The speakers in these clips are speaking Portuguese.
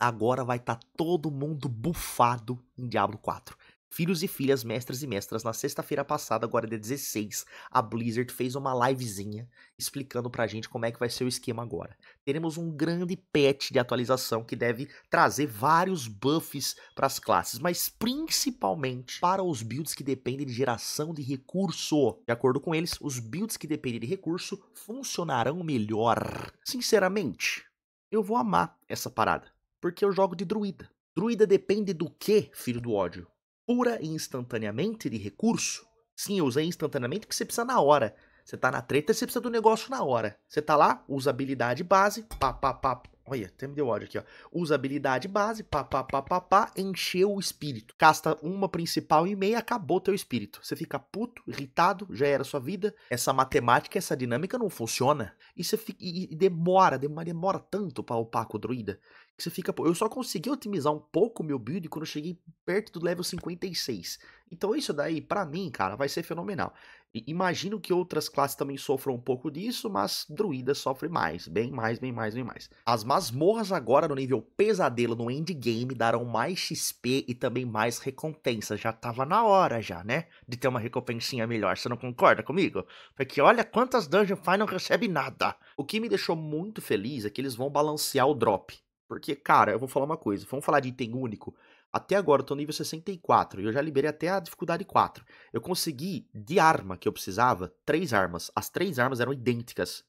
agora vai estar tá todo mundo bufado em Diablo 4. Filhos e filhas, mestres e mestras, na sexta-feira passada, agora é dia 16, a Blizzard fez uma livezinha explicando pra gente como é que vai ser o esquema agora. Teremos um grande patch de atualização que deve trazer vários buffs para as classes, mas principalmente para os builds que dependem de geração de recurso. De acordo com eles, os builds que dependem de recurso funcionarão melhor. Sinceramente, eu vou amar essa parada. Porque eu jogo de druida. Druida depende do que, filho do ódio? Pura e instantaneamente de recurso? Sim, eu usei instantaneamente porque você precisa na hora. Você tá na treta, e você precisa do negócio na hora. Você tá lá, usa habilidade base, pá, pá, pá, Olha, até me deu ódio aqui, ó. Usa habilidade base, pá, pá, pá, pá, pá, encheu o espírito. Casta uma principal e meia, acabou teu espírito. Você fica puto, irritado, já era sua vida. Essa matemática, essa dinâmica não funciona. E você fica, e, demora, demora, demora tanto pra upar com o druida. Que você fica, eu só consegui otimizar um pouco o meu build quando eu cheguei perto do level 56. Então isso daí, para mim, cara, vai ser fenomenal. E imagino que outras classes também sofram um pouco disso, mas druida sofre mais, bem mais, bem mais, bem mais. As masmorras agora no nível pesadelo no endgame darão mais XP e também mais recompensa. Já tava na hora já, né? De ter uma recompensinha melhor, você não concorda comigo? Porque olha quantas Dungeon Fire não recebe nada. O que me deixou muito feliz é que eles vão balancear o drop. Porque, cara, eu vou falar uma coisa, vamos falar de item único. Até agora eu tô nível 64 e eu já liberei até a dificuldade 4. Eu consegui, de arma que eu precisava, três armas. As três armas eram idênticas.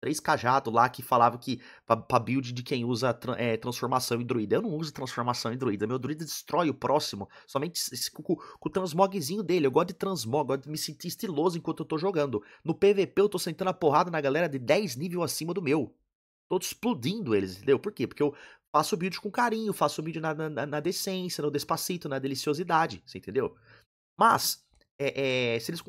Três cajados lá que falava que pra, pra build de quem usa é, transformação em druida. Eu não uso transformação em druida. Meu druida destrói o próximo somente com, com, com o transmogzinho dele. Eu gosto de transmog, gosto de me sentir estiloso enquanto eu tô jogando. No PVP eu tô sentando a porrada na galera de 10 nível acima do meu Tô explodindo eles, entendeu? Por quê? Porque eu faço build com carinho, faço build na, na, na decência, no despacito, na deliciosidade, você entendeu? Mas, é, é, se eles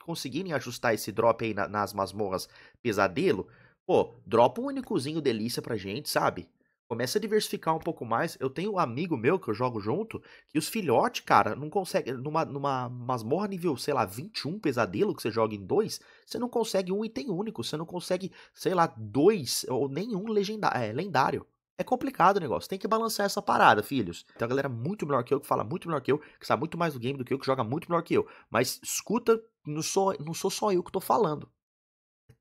conseguirem ajustar esse drop aí na, nas masmorras pesadelo, pô, dropa um únicozinho delícia pra gente, sabe? Começa a diversificar um pouco mais. Eu tenho um amigo meu que eu jogo junto, que os filhotes, cara, não consegue. Numa, numa masmorra nível, sei lá, 21 pesadelo que você joga em dois, você não consegue um item único, você não consegue, sei lá, dois ou nenhum legendário é, lendário. É complicado o negócio, tem que balancear essa parada, filhos. Tem uma galera muito melhor que eu, que fala muito melhor que eu, que sabe muito mais do game do que eu, que joga muito melhor que eu. Mas escuta, não sou, não sou só eu que tô falando.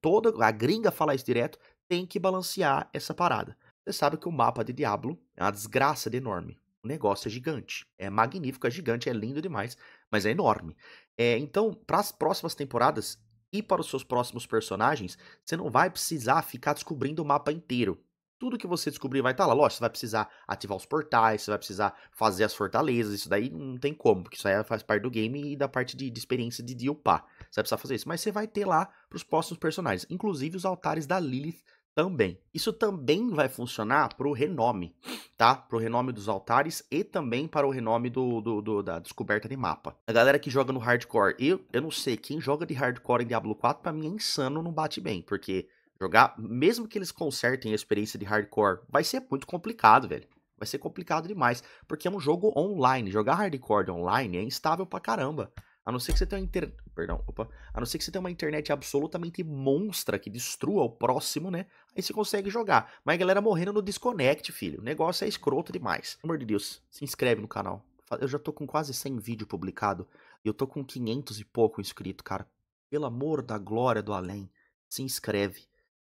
Toda a gringa fala isso direto, tem que balancear essa parada. Você sabe que o mapa de Diablo é uma desgraça de enorme. O negócio é gigante. É magnífico, é gigante, é lindo demais, mas é enorme. É, então, para as próximas temporadas e para os seus próximos personagens, você não vai precisar ficar descobrindo o mapa inteiro. Tudo que você descobrir vai estar tá lá. Lógico, você vai precisar ativar os portais, você vai precisar fazer as fortalezas, isso daí não tem como, porque isso aí faz parte do game e da parte de, de experiência de Dilpá. Você vai precisar fazer isso, mas você vai ter lá para os próximos personagens, inclusive os altares da Lilith também. Isso também vai funcionar para o renome, tá? Para o renome dos altares e também para o renome do, do, do, da descoberta de mapa. A galera que joga no hardcore, eu, eu não sei, quem joga de hardcore em Diablo 4 para mim é insano, não bate bem, porque Jogar, mesmo que eles consertem a experiência de hardcore, vai ser muito complicado, velho. Vai ser complicado demais, porque é um jogo online. Jogar hardcore online é instável pra caramba. A não ser que você tenha uma inter... Perdão, opa. A não ser que você tenha uma internet absolutamente monstra que destrua o próximo, né? Aí você consegue jogar. Mas a galera morrendo no disconnect, filho. O negócio é escroto demais. Pelo amor de Deus, se inscreve no canal. Eu já tô com quase 100 vídeos publicados. E eu tô com 500 e pouco inscrito, cara. Pelo amor da glória do além, se inscreve.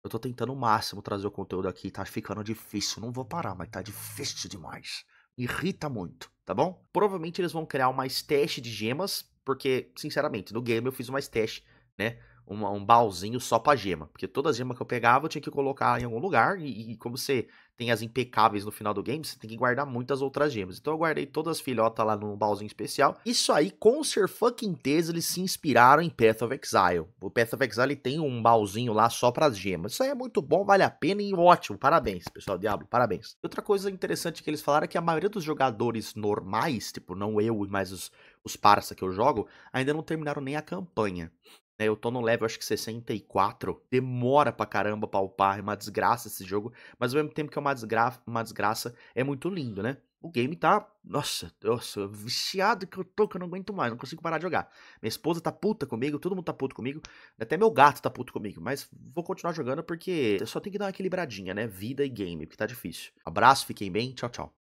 Eu tô tentando o máximo trazer o conteúdo aqui, tá ficando difícil. Não vou parar, mas tá difícil demais. Irrita muito, tá bom? Provavelmente eles vão criar mais teste de gemas, porque, sinceramente, no game eu fiz mais teste, né? uma, um baúzinho só pra gema. Porque todas as gemas que eu pegava eu tinha que colocar em algum lugar. E, e, como você tem as impecáveis no final do game, você tem que guardar muitas outras gemas. Então eu guardei todas as filhotas lá num baúzinho especial. Isso aí, com o ser fucking tese, eles se inspiraram em Path of Exile. O Path of Exile tem um baúzinho lá só pras gemas. Isso aí é muito bom, vale a pena e ótimo. Parabéns, pessoal. Diablo, parabéns. Outra coisa interessante que eles falaram é que a maioria dos jogadores normais, tipo, não eu, mas os, os parça que eu jogo, ainda não terminaram nem a campanha né? Eu tô no level, acho que 64. Demora pra caramba pra upar, é uma desgraça esse jogo. Mas ao mesmo tempo que é uma, desgra uma desgraça, é muito lindo, né? O game tá. Nossa, nossa, viciado que eu tô, que eu não aguento mais, não consigo parar de jogar. Minha esposa tá puta comigo, todo mundo tá puto comigo, até meu gato tá puto comigo, mas vou continuar jogando porque eu só tenho que dar uma equilibradinha, né? Vida e game, porque tá difícil. Abraço, fiquem bem, tchau, tchau.